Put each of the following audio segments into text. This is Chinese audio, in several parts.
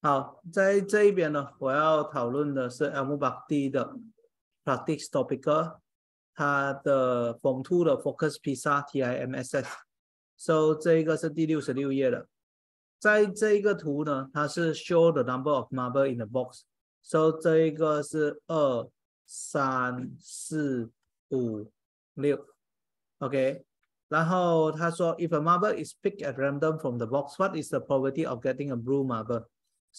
好，在这一边呢，我要讨论的是 M8D 的 Practice Topic，它的 Form Two 的 Focus p a TIMSS。So 这一个是第六十六页的，在这一个图呢，它是 Show the number of marble in the box。So 这一个是二、三、四、五、六，OK。然后他说，If a marble is picked at random from the box，what is the probability of getting a blue marble？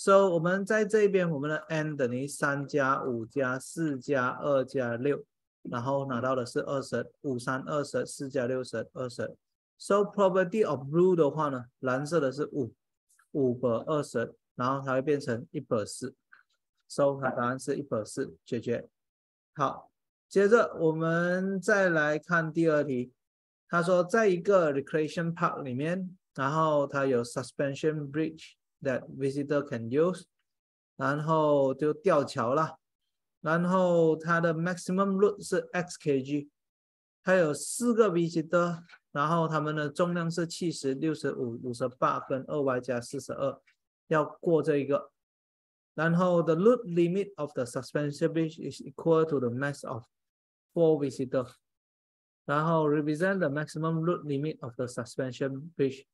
So 我们在这边，我们的 n 等于三加五加四加二加六，然后拿到的是二十五三二十四加六十二十。So probability of blue 的话呢，蓝色的是五五百二十，然后它会变成一百四。So 答案是一百四，解决好。接着我们再来看第二题，他说在一个 recreation park 里面，然后它有 suspension bridge。That visitor can use，然后就吊桥了，然后它的 maximum load 是 x kg，它有四个 visitor，然后它们的重量是七十、六十五、五十八跟二 y 加四十二，要过这一个，然后 the load limit of the suspension bridge is equal to the mass of four visitor，然后 represent the maximum load limit of the suspension bridge，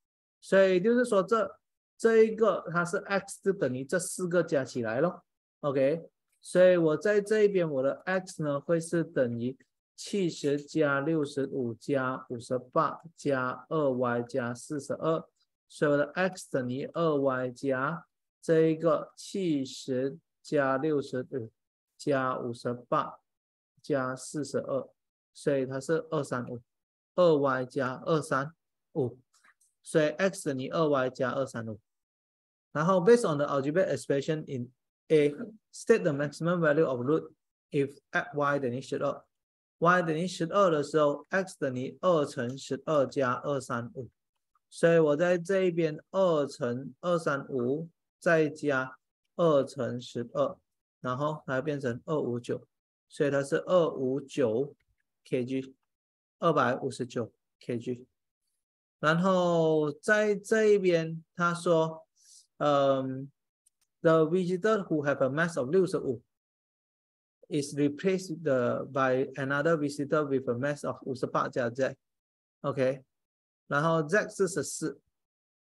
所以就是说这。这一个它是 x 就等于这四个加起来咯 o k 所以我在这一边我的 x 呢会是等于七十加六十五加五十八加二 y 加四十二，所以我的 x 等于二 y 加这一个七十加六十五加五十八加四十二，所以它是二三五，二 y 加二三五。所以 x 等于二 y 加二三五，然后 based on the algebraic expression in a，state the maximum value of root if y 等于十二，y 等于十二的时候，x 等于二乘十二加二三五，所以我在这一边二乘二三五再加二乘十二，然后它变成二五九，所以它是二五九 kg，二百五十九 kg。然后在这一边他说，嗯，the visitor who have a mass of 六十五 is replaced the by another visitor with a mass of 五十八加 z，OK，然后 z 是十四，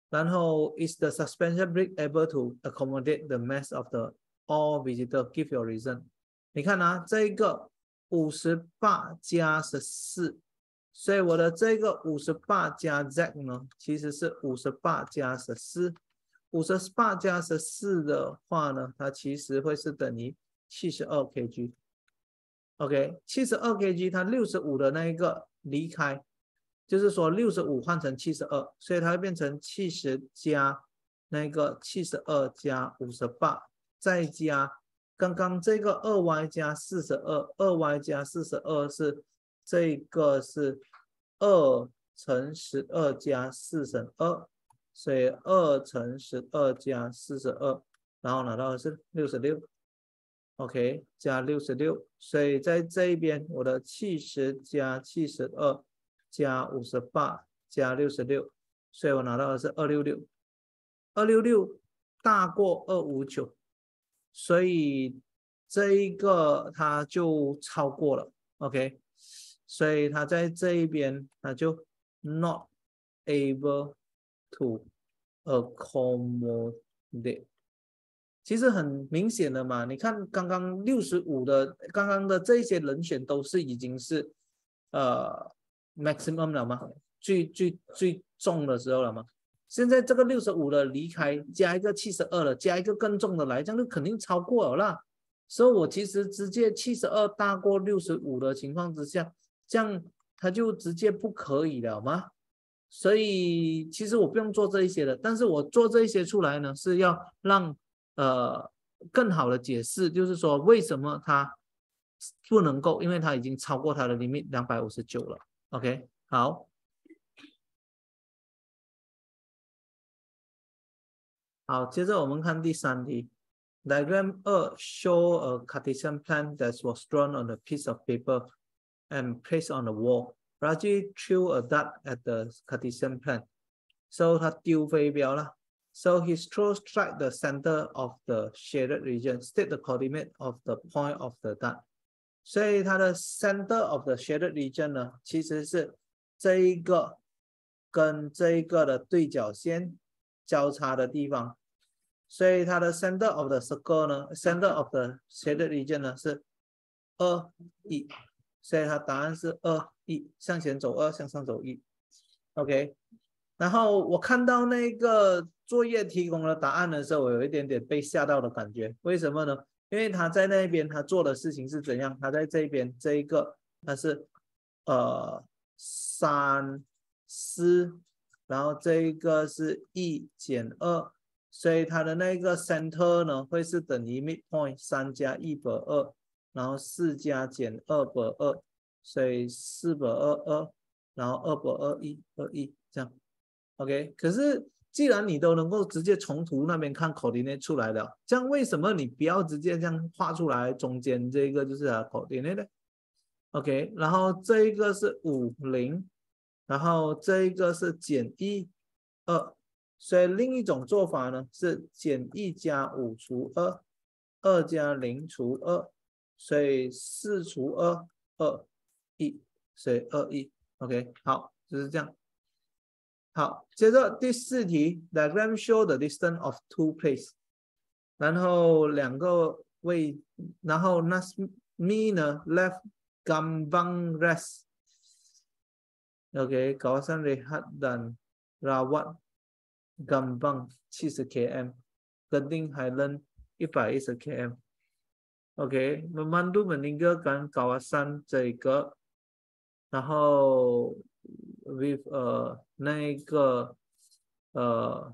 然后 is the suspension brake able to accommodate the mass of the all visitor? Give your reason。你看啊，这一个五十八加十四。所以我的这个五十八加 z 呢，其实是五十八加十四，五十八加十四的话呢，它其实会是等于七十二 kg。OK，七十二 kg，它六十五的那一个离开，就是说六十五换成七十二，所以它会变成七十加那个七十二加五十八，再加刚刚这个二 y 加四十二，二 y 加四十二是。这个是二乘十二加四十二，所以二乘十二加四十二，然后拿到的是六十六，OK，加六十六，所以在这一边我的七十加七十二加五十八加六十六，所以我拿到的是二六六，二六六大过二五九，所以这一个它就超过了，OK。所以他在这一边，他就 not able to accommodate。其实很明显的嘛，你看刚刚六十五的，刚刚的这些人选都是已经是呃 maximum 了吗？最最最重的时候了吗？现在这个六十五的离开，加一个七十二的，加一个更重的来这样就肯定超过了。所以我其实直接七十二大过六十五的情况之下。这样他就直接不可以了吗？所以其实我不用做这一些的，但是我做这一些出来呢，是要让呃更好的解释，就是说为什么它不能够，因为它已经超过它的 limit 两百五十九了。OK，好，好，接着我们看第三题。Diagram 二 show a Cartesian p l a n that was drawn on a piece of paper. and placed on the wall. Raji threw a dart at the Cartesian plane. So So his throw struck the center of the shaded region. State the coordinate of the point of the dart. the center of the shaded region the center of the circle center of the shaded region 呢是二一。所以它答案是二一向前走二向上走一，OK。然后我看到那个作业提供的答案的时候，我有一点点被吓到的感觉。为什么呢？因为他在那边他做的事情是怎样？他在这边这一个他是呃三四，然后这一个是一减二，所以他的那个 center 呢会是等于 midpoint 三加一百二。然后四加减二百二，所以四百二二，然后二百二一二一这样，OK。可是既然你都能够直接从图那边看 coordinate 出来的，这样为什么你不要直接这样画出来？中间这个就是 coordinate 呢？OK。然后这一个是五零，然后这一个是减一二，所以另一种做法呢是减一加五除二，二加零除二。所以四除二二一，所以二一。OK，好，就是这样。好，接着第四题，Diagram show the distance of two places。然后两个位，然后那 me 呢？Left Gambang rest。OK，考生回答的，Rawat Gambang 七十 km，Keling Highland 一百一十 km。OK，慢慢度，慢那个赶，卡哇山这一个，然后 with 呃那一个呃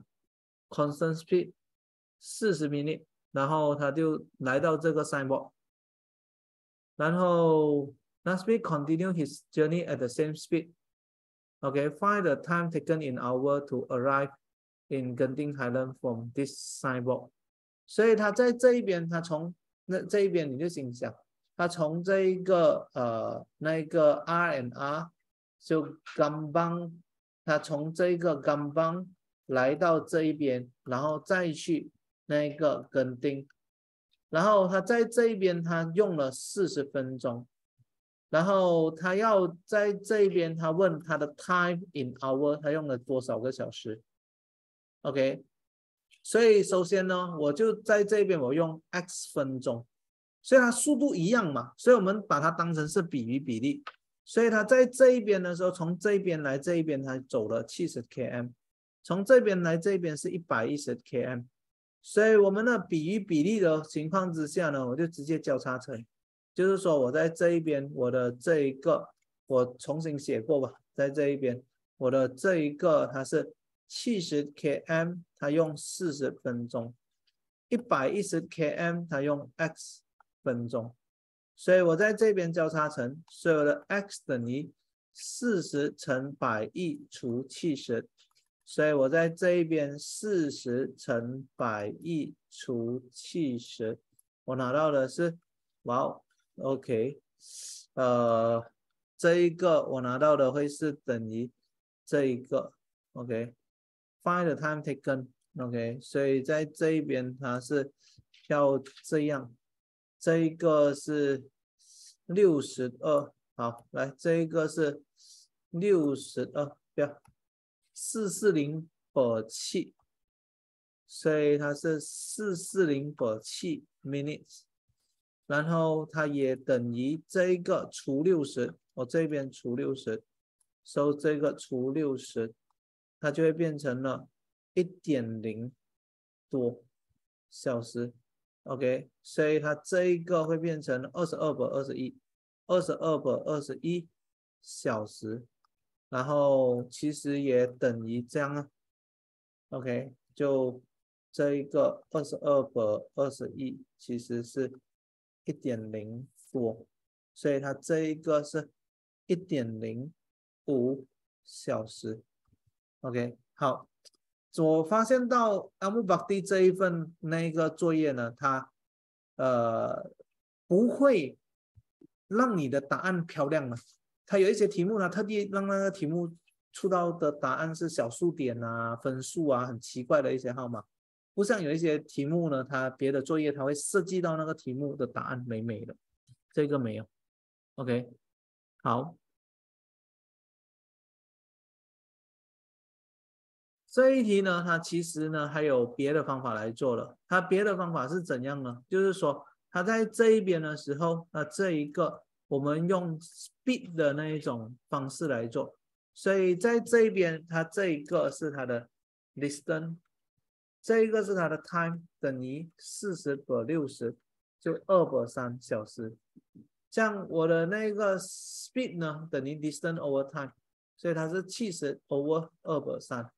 constant speed 四十米每，然后他就来到这个山包，然后 lastly continue his journey at the same speed，OK，find the time taken in hour to arrive in Genting Highland from this s i a 山包，所以他在这一边，他从那这一边你就心想，他从这一个呃，那一个 R N R，就刚邦，他从这个刚邦来到这一边，然后再去那一个跟丁，然后他在这一边他用了四十分钟，然后他要在这一边他问他的 time in hour，他用了多少个小时？OK。所以首先呢，我就在这边我用 x 分钟，所以它速度一样嘛，所以我们把它当成是比于比例。所以它在这一边的时候，从这一边来这一边它走了七十 km，从这边来这边是一百一十 km。所以我们的比于比例的情况之下呢，我就直接交叉乘，就是说我在这一边我的这一个我重新写过吧，在这一边我的这一个它是。七十 km，它用四十分钟；一百一十 km，它用 x 分钟。所以我在这边交叉乘，所以的 x 等于四十乘百亿除七十。所以我在这一边四十乘百亿除七十，我拿到的是哇，OK，呃，这一个我拿到的会是等于这一个，OK。Find the time taken. OK，所以在这一边它是要这样，这一个是六十二，好，来这一个是六十二，要四四零火七，所以它是四四零火七 minutes，然后它也等于这一个除六十，我这边除六十，收这个除六十。它就会变成了一点零多小时，OK，所以它这一个会变成二十二百二十一，二十二百二十一小时，然后其实也等于这样啊，OK，就这一个二十二百二十一其实是，一点零多，所以它这一个是一点零五小时。OK，好，我发现到阿木巴蒂这一份那个作业呢，它呃不会让你的答案漂亮了。它有一些题目呢，特地让那个题目出到的答案是小数点啊、分数啊，很奇怪的一些号码。不像有一些题目呢，它别的作业它会设计到那个题目的答案美美的，这个没有。OK，好。这一题呢，它其实呢还有别的方法来做了。它别的方法是怎样呢？就是说，它在这一边的时候，那这一个我们用 speed 的那一种方式来做。所以在这一边，它这一个是它的 distance，这一个是它的 time，等于四十比六十，就二百三小时。像我的那个 speed 呢，等于 distance over time，所以它是七十 over 二百三。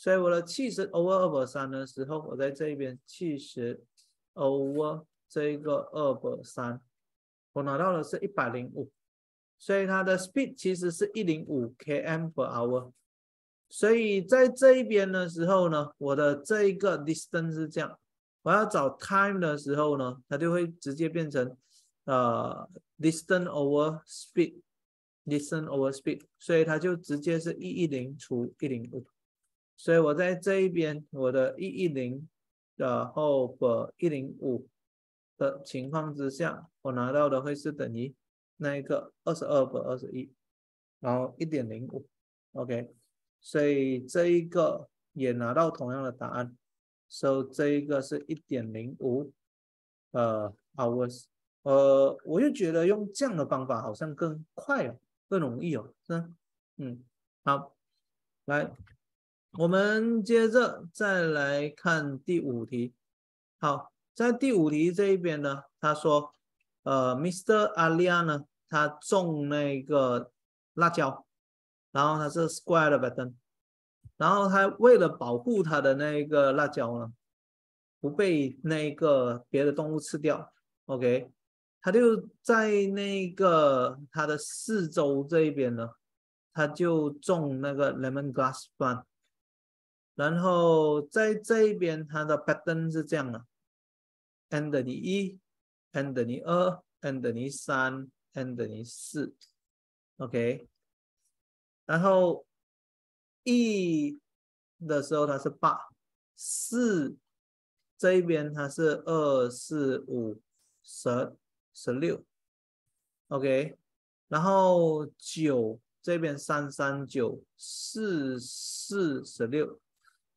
所以我的七十 over 二百三的时候，我在这一边七十 over 这一个二百三，我拿到的是一百零五，所以它的 speed 其实是一零五 km per hour。所以在这一边的时候呢，我的这一个 distance 是这样，我要找 time 的时候呢，它就会直接变成呃 distance over speed，distance over speed，所以它就直接是一一零除一零五。所以我在这一边，我的一一零的后边一零五的情况之下，我拿到的会是等于那一个二十二不二十一，然后一点零五，OK，所以这一个也拿到同样的答案，所以这一个是一点零五，呃，hours，呃，我又觉得用这样的方法好像更快哦，更容易哦，是嗯，好，来。我们接着再来看第五题。好，在第五题这一边呢，他说，呃，Mr. Alian 呢，他种那个辣椒，然后他是 Square Button，然后他为了保护他的那个辣椒呢，不被那个别的动物吃掉，OK，他就在那个他的四周这一边呢，他就种那个 Lemon Grass Plant。然后在这一边，它的 pattern 是这样的：n 等于一，n 等于二，n 等于三，n 等于四。OK。然后一的时候它是八，四这一边它是二四五十十六。OK。然后九这边三三九四四十六。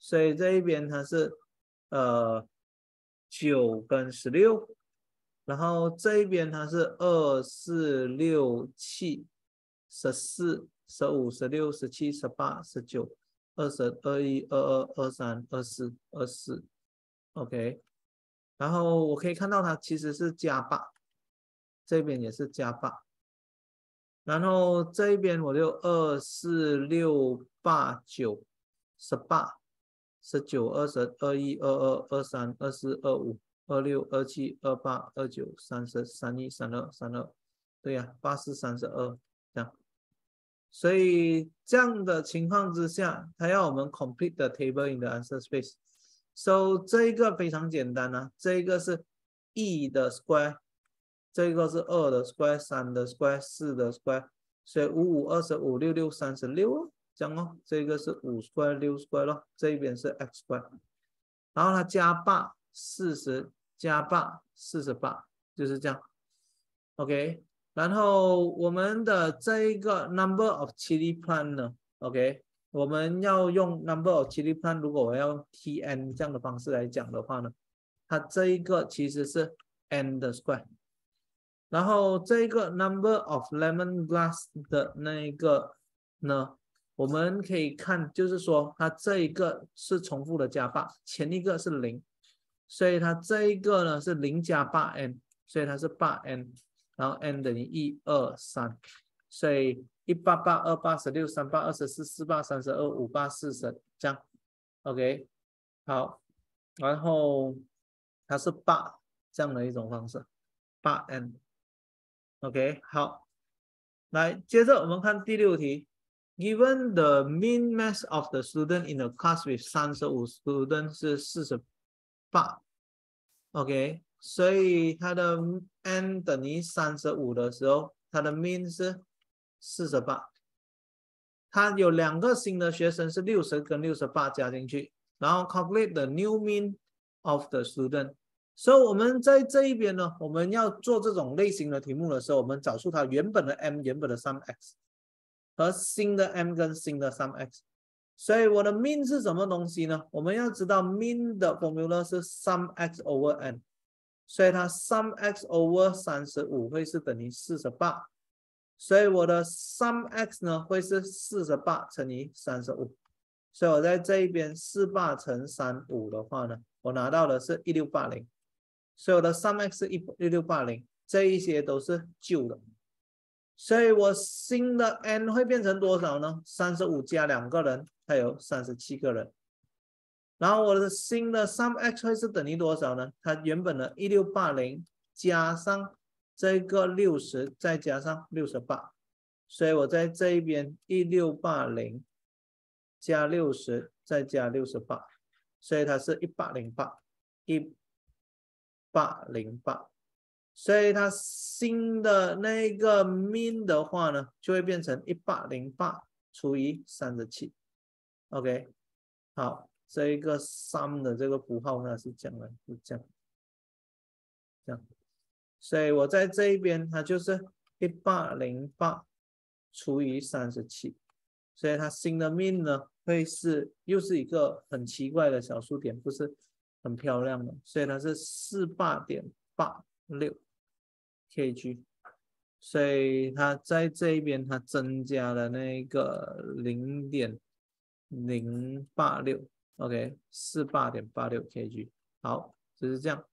所以这一边它是呃九跟十六，然后这一边它是二四六七十四十五十六十七十八十九二十二一二二二三二四二四，OK，然后我可以看到它其实是加八，这边也是加八，然后这一边我就二四六八九十八。十九、二十二、一、二二、二三、二四、二五、二六、二七、二八、二九、三十三、一、三二、三二，对呀，八四、三十二，这样。所以这样的情况之下，他要我们 complete the table in the answer space。所以这一个非常简单啊，这一个是 e 的 square，这一个是二的 square，三的 square，四的 square，所以五五二十五，六六三十六。这样哦，这个是五十块、六十块咯，这一边是 x 块，然后它加八四十，加八四十八，就是这样。OK，然后我们的这一个 number of chili pan l 呢，OK，我们要用 number of chili pan，l 如果我要用 tn 这样的方式来讲的话呢，它这一个其实是 n 的 square，然后这一个 number of lemon grass 的那一个呢？我们可以看，就是说它这一个是重复的加八，前一个是零，所以它这一个呢是零加八 n，所以它是八 n，然后 n 等于一、二、三，所以一八八二八十六三八二十四四八三十二五八四十，这样，OK，好，然后它是八这样的一种方式，八 n，OK，好，来接着我们看第六题。Given the mean mass of the student in a class with 35 students is 48, o k 所以它的 n 等于35的时候，它的 mean 是 48. 它有两个新的学生是60跟68加进去，然后 calculate the new mean of the student. 所以我们在这一边呢，我们要做这种类型的题目的时候，我们找出它原本的 m，原本的 sum x 和新的 m 跟新的三 x，所以我的 mean 是什么东西呢？我们要知道 mean 的 formula 是三 x over n，所以它三 x over 三十五会是等于四十八，所以我的三 x 呢会是四十八乘以三十五，所以我在这一边四八乘三五的话呢，我拿到的是一六八零，所以我的三 x 一六六八零，这一些都是旧的。所以我新的 n 会变成多少呢？三十五加两个人，它有三十七个人。然后我的新的三 x 会是等于多少呢？它原本的一六八零加上这个六十，再加上六十八，所以我在这一边一六八零加六十再加六十八，所以它是一八零八一八零八。所以它新的那个 mean 的话呢，就会变成一百零八除以三十七。OK，好，这一个 sum 的这个符号呢是这样，是这样，这样。所以我在这一边，它就是一百零八除以三十七。所以它新的 mean 呢，会是又是一个很奇怪的小数点，不是很漂亮的。所以它是四八点八。六 kg，所以它在这一边，它增加了那个零点零八六，OK，四八点八六 kg，好，就是这样。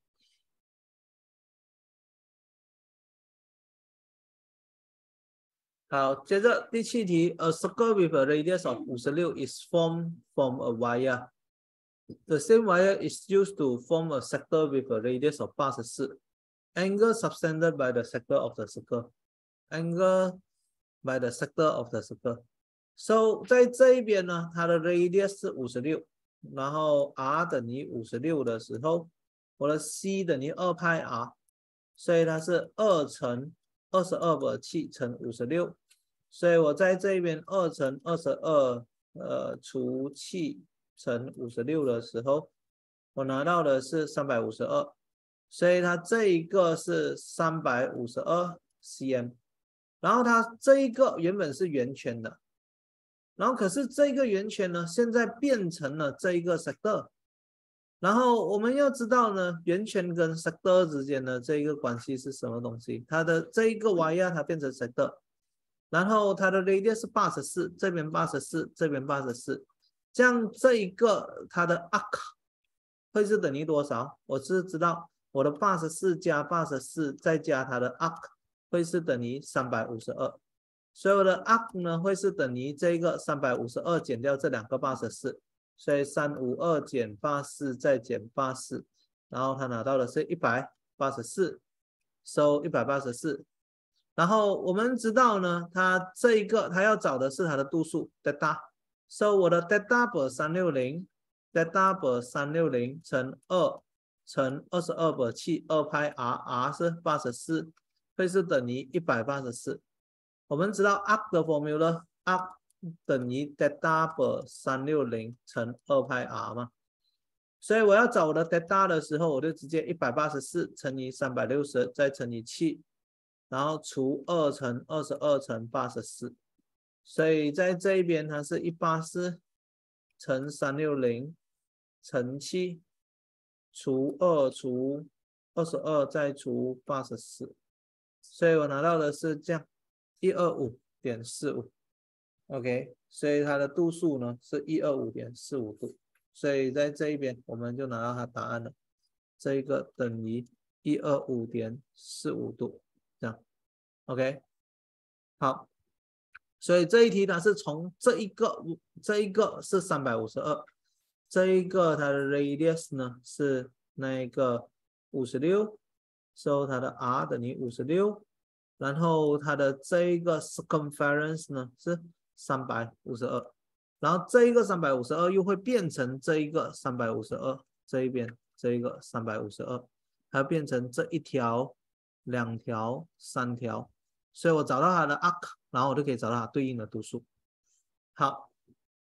好，接着第七题，A circle with a radius of 五十六 is formed from a wire. The same wire is used to form a sector with a radius of 八十四。Angle subtended by the sector of the circle, angle by the sector of the circle. So 在这一边呢，它的 radius 是五十六，然后 r 等于五十六的时候，我的 c 等于二派 r，所以它是二乘二十二乘七乘五十六。所以我在这边二乘二十二，呃，除七乘五十六的时候，我拿到的是三百五十二。所以它这一个是三百五十二 cm，然后它这一个原本是圆圈的，然后可是这个圆圈呢，现在变成了这一个 sector，然后我们要知道呢，圆圈跟 sector 之间的这一个关系是什么东西？它的这一个 y 意它变成 sector，然后它的 radius 是八十四，这边八十四，这边八十四，样这一个它的 arc 会是等于多少？我是知道。我的八十四加八十四再加它的 arc 会是等于三百五十二，所以我的 arc 呢会是等于这个三百五十二减掉这两个八十四，所以三五二减八四再减八四，然后他拿到的是一百八十四，收一百八十四，然后我们知道呢，他这一个他要找的是它的度数 theta，so 我的 theta 三六零 theta 三六零乘二。乘二十二乘七二派 r r 是八十四，会是等于一百八十四。我们知道阿克的 formula 阿等于 data double 三六零乘二派 r 嘛，所以我要找我的 data 的时候，我就直接一百八十四乘以三百六十再乘以七，然后除二乘二十二乘八十四，所以在这一边它是一八四乘三六零乘七。除二除二十二再除八十四，所以我拿到的是这样一二五点四五，OK，所以它的度数呢是一二五点四五度，所以在这一边我们就拿到它答案了，这一个等于一二五点四五度，这样，OK，好，所以这一题它是从这一个这一个是三百五十二。这一个它的 radius 呢是那一个五十六，所以它的 r 等于五十六，然后它的这一个 circumference 呢是三百五十二，然后这一个三百五十二又会变成这一个三百五十二这一边这一个三百五十二，它变成这一条、两条、三条，所以我找到它的 arc，然后我就可以找到它对应的度数。好，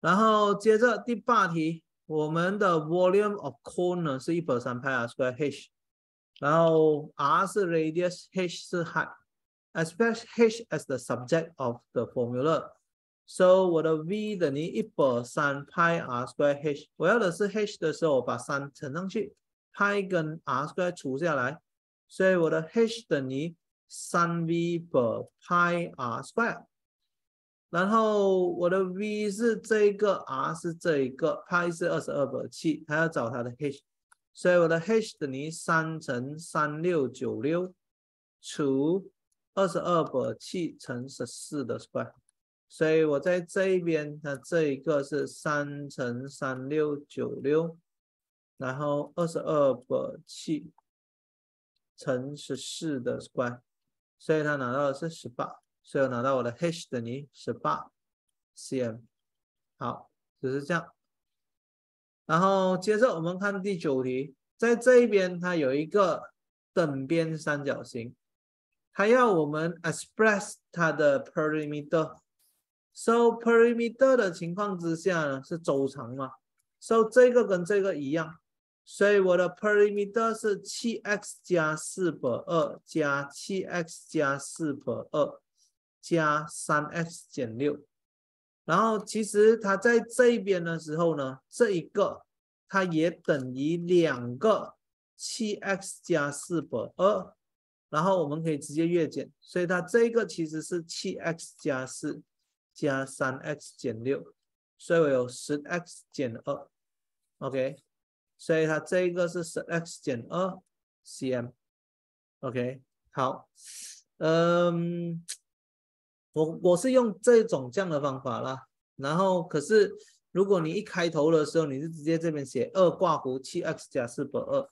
然后接着第八题。我们的 volume of cone 呢是一 percent pi r square h，然后 r 是 radius，h 是 height，express h as the subject of the formula。So 我的 v 等于一 percent pi r square h，我要的是 h 的时候，我把三乘上去，pi 跟 r square 除下来，所以我的 h 等于三 v per pi r square。然后我的 V 是这一个，r 是这一个，派是二十二百七，他要找他的 h，所以我的 h 等于三乘三六九六除二十二百七乘十四的 square，所以我在这边，它这一个是三乘三六九六，然后二十二百七乘十四的 square，所以他拿到的是十八。所以拿到我的 h 等于十八 cm，好，只是这样。然后接着我们看第九题，在这一边它有一个等边三角形，它要我们 express 它的 perimeter。so perimeter 的情况之下呢，是周长嘛？so 这个跟这个一样，所以我的 perimeter 是七 x 加四2二加七 x 加四2二。加三 x 减六，然后其实它在这一边的时候呢，这一个它也等于两个七 x 加四百二，然后我们可以直接约减，所以它这个其实是七 x 加四加三 x 减六，所以我有十 x 减二，OK，所以它这个是十 x 减二 cm，OK，好，嗯。我我是用这种这样的方法啦，然后可是如果你一开头的时候你是直接这边写二挂弧七 x 加四百二，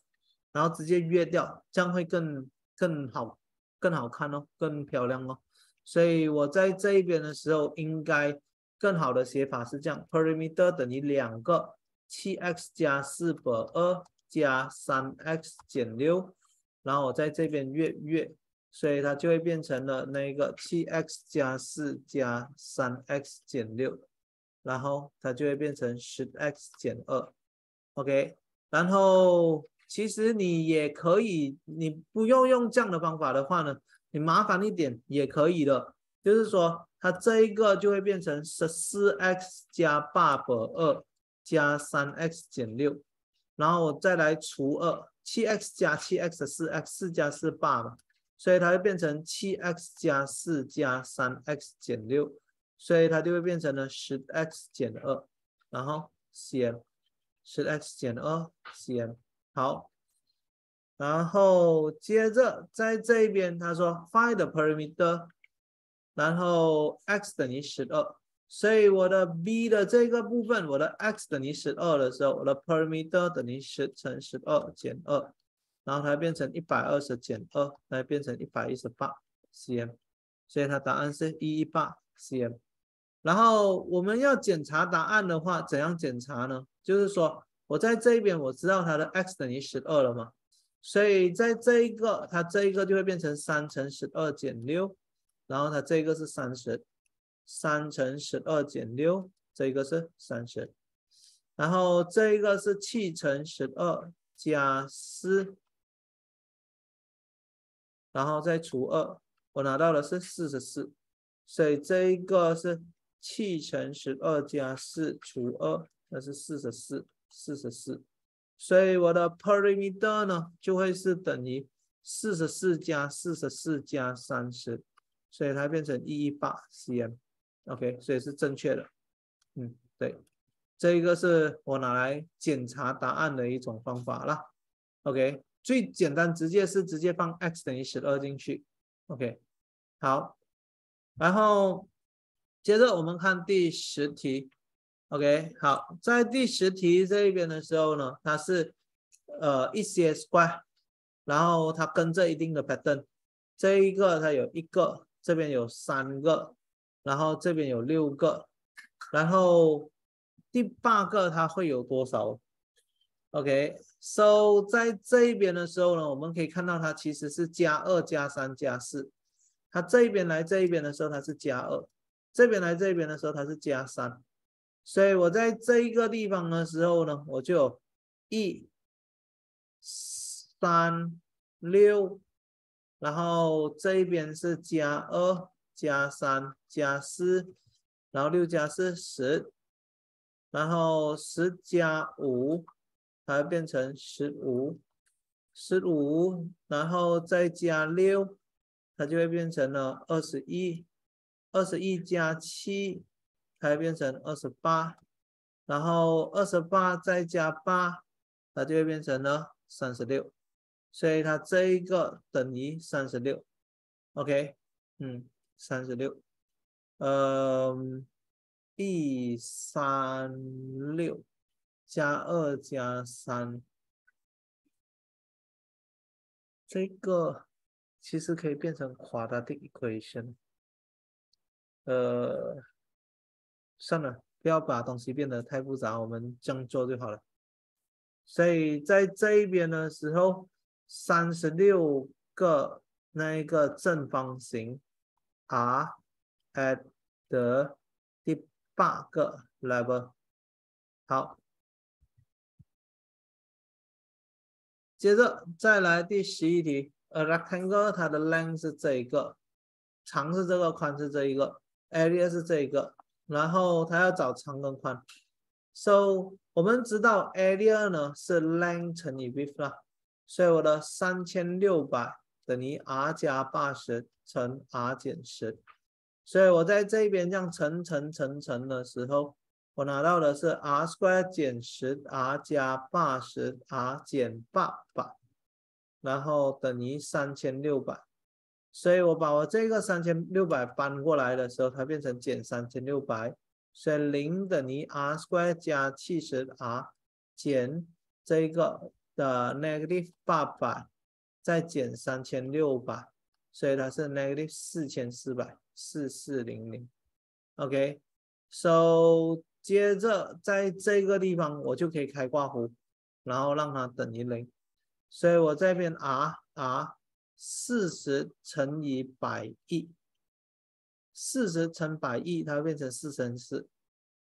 然后直接约掉，这样会更更好更好看哦，更漂亮哦。所以我在这一边的时候，应该更好的写法是这样：perimeter 等于两个七 x 加四百二加三 x 减六，然后我在这边约约。所以它就会变成了那个七 x 加四加三 x 减六，然后它就会变成十 x 减二，OK。然后其实你也可以，你不用用这样的方法的话呢，你麻烦一点也可以的。就是说它这一个就会变成十四 x 加八百二加三 x 减六，然后我再来除二，七 x 加七 x 四 x 四加四八嘛。所以它就变成七 x 加四加三 x 减六，所以它就会变成了十 x 减二，然后减十 x 减二 cm，好，然后接着在这一边他说 find y 的 perimeter，然后 x 等于十二，所以我的 b 的这个部分，我的 x 等于十二的时候，我的 perimeter 等于十乘十二减二。然后它变成一百二十减二，它变成一百一十八 cm，所以它答案是一一八 cm。然后我们要检查答案的话，怎样检查呢？就是说我在这一边，我知道它的 x 等于十二了嘛，所以在这一个，它这一个就会变成三乘十二减六，然后它这个是三十，三乘十二减六，这个是三十，然后这一个是七乘十二加四。然后再除二，我拿到的是四十四，所以这一个是七乘十二加四除二，那是四十四，四十四，所以我的 perimeter 呢就会是等于四十四加四十四加三十，所以它变成一一八 cm，OK，所以是正确的，嗯，对，这一个是我拿来检查答案的一种方法啦，OK。最简单直接是直接放 x 等于十二进去，OK，好，然后接着我们看第十题，OK，好，在第十题这一边的时候呢，它是呃一些 square，然后它跟着一定的 pattern，这一个它有一个，这边有三个，然后这边有六个，然后第八个它会有多少？OK，s o 在这一边的时候呢，我们可以看到它其实是加二加三加四。它这一边来这一边的时候，它是加二；这边来这边的时候，它是加三。所以我在这一个地方的时候呢，我就一三六，然后这一边是加二加三加四，然后六加四十，然后十加五。它变成十五，十五，然后再加六，它就会变成了二十一。二十一加七，它会变成二十八。然后二十八再加八，它就会变成了三十六。所以它这一个等于三十六。OK，嗯，三十六，呃，一三六。加二加三，这个其实可以变成 quadratic equation。呃，算了，不要把东西变得太复杂，我们这样做就好了。所以在这一边的时候，三十六个那一个正方形，R at the 第八个 level，好。接着再来第十一题，a rectangle，它的 length 是这一个，长是这个，宽是这一个，area 是这一个，然后它要找长跟宽。So 我们知道 area 呢是 length 乘以 width 啦，所以我的三千六百等于 r 加八十乘 r 减十，所以我在这边这样乘乘乘乘的时候。我拿到的是 r square 减十 r 加八十 r 减八百，然后等于三千六百。所以我把我这个三千六百搬过来的时候，它变成减三千六百。所以零等于 r square 加七十 r 减这一个的 negative 八百，再减三千六百，所以它是 negative 四千四百四四零零。OK，so 接着在这个地方，我就可以开挂弧，然后让它等于零。所以我这边 r r 四十乘以百亿，四十乘百亿，它会变成四四，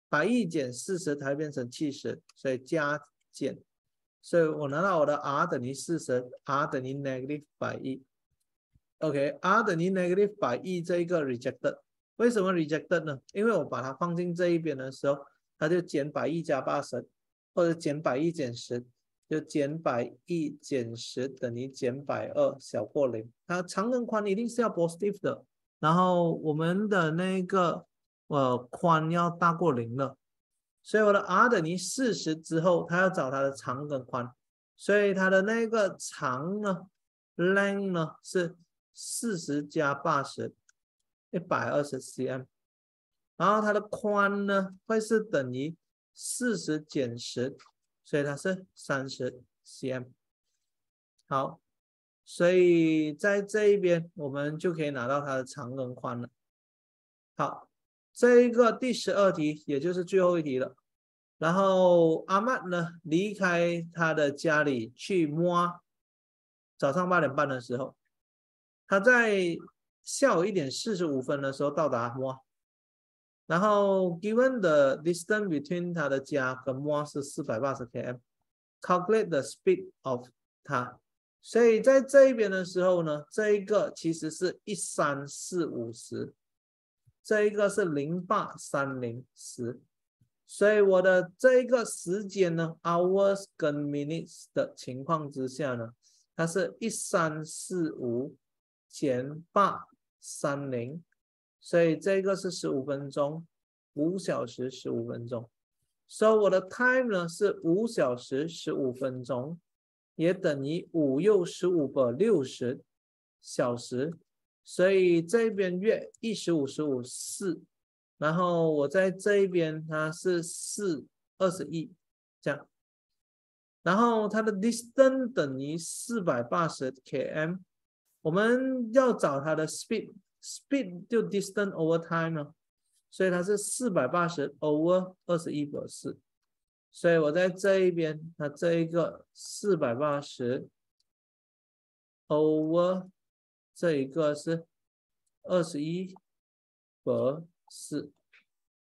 百亿减四十，它会变成七十。所以加减，所以我拿到我的 r 等于四十，r 等于 negative 百亿。OK，r 等于 negative 百亿，这一个 rejected。为什么 rejected 呢？因为我把它放进这一边的时候，它就减百亿加八十，或者减百亿减十，就减百亿减十等于减百二，小过零。它长跟宽一定是要 positive 的，然后我们的那个呃宽要大过零了，所以我的 R 等于四十之后，它要找它的长跟宽，所以它的那个长呢，length 呢是四十加八十。一百二十 cm，然后它的宽呢会是等于四十减十，所以它是三十 cm。好，所以在这一边我们就可以拿到它的长跟宽了。好，这一个第十二题也就是最后一题了。然后阿曼呢离开他的家里去摸，早上八点半的时候，他在。下午一点四十五分的时候到达摩，然后 given the distance between 他的家和摩是四百八十 km，calculate the speed of 他。所以在这一边的时候呢，这一个其实是一三四五十，这一个是零八三零十，所以我的这一个时间呢，hours 跟 minutes 的情况之下呢，它是一三四五减八。三零，所以这个是十五分钟，五小时十五分钟，所以我的 time 呢是五小时十五分钟，也等于五又十五个六十小时，所以这边月一十五十五四，然后我在这边它是四二十一，这样，然后它的 distance 等于四百八十 km。我们要找它的 speed，speed 就 distance over time 呢，所以它是四百八十 over 二十一博士，所以我在这一边，它这一个四百八十 over 这一个是二十一博士，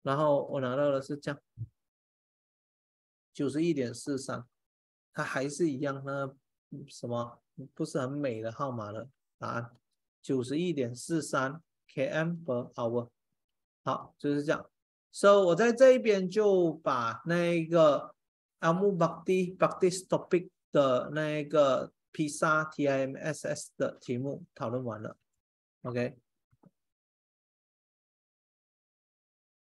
然后我拿到的是这样，九十一点四三，它还是一样，那什么不是很美的号码了。答案九十一点四三 km per hour，好就是这样。So 我在这一边就把那个 a m u Bakti h Bakti h Topic 的那一个 P3 TIMSS 的题目讨论完了。OK。